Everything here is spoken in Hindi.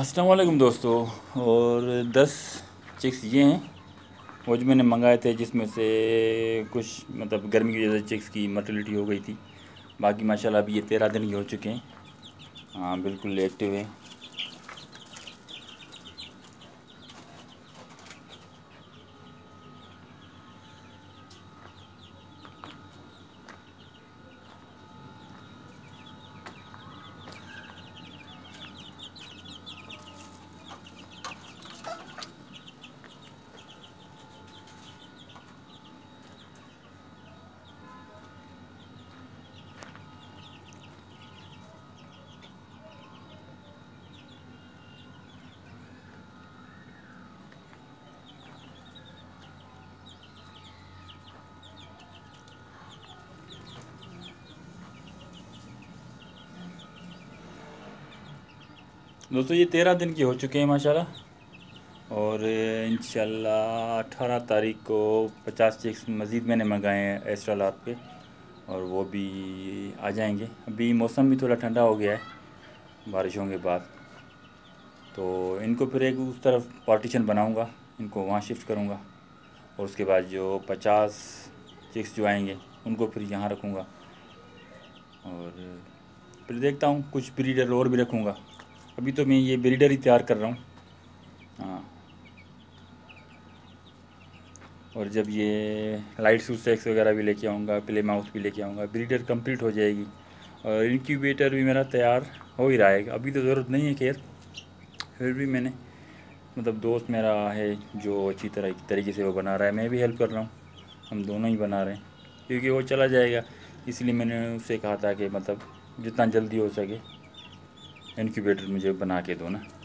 असलम दोस्तों और दस चिक्स ये हैं वो जो मैंने मंगाए थे जिसमें से कुछ मतलब गर्मी की वजह से चिक्स की मर्टिलिटी हो गई थी बाकी माशाल्लाह अभी ये तेरह दिन के हो चुके हैं हाँ बिल्कुल एक्टिव हैं दोस्तों ये तेरह दिन की हो चुके हैं माशाल्लाह और इन अठारह तारीख को पचास चेक्स मज़ीद मैंने मंगाए हैं एस्ट्रालात पे और वो भी आ जाएंगे अभी मौसम भी थोड़ा ठंडा हो गया है बारिशों के बाद तो इनको फिर एक उस तरफ पार्टीशन बनाऊंगा इनको वहाँ शिफ्ट करूँगा और उसके बाद जो पचास चिक्स जो आएंगे उनको फिर यहाँ रखूँगा और फिर देखता हूँ कुछ ब्रीडर और भी रखूँगा अभी तो मैं ये बिल्डर ही तैयार कर रहा हूँ हाँ और जब ये लाइट सूट सेक्स वगैरह भी लेके आऊँगा प्ले माउस भी लेके आऊँगा बिल्डर कंप्लीट हो जाएगी और इनक्यूबेटर भी मेरा तैयार हो ही रहा है अभी तो ज़रूरत नहीं है खैर फिर भी मैंने मतलब दोस्त मेरा है जो अच्छी तरह तरीके से वो बना रहा है मैं भी हेल्प कर रहा हूँ हम दोनों ही बना रहे हैं क्योंकि वो चला जाएगा इसलिए मैंने उससे कहा था कि मतलब जितना जल्दी हो सके इनक्यूबेटर मुझे बना के दो ना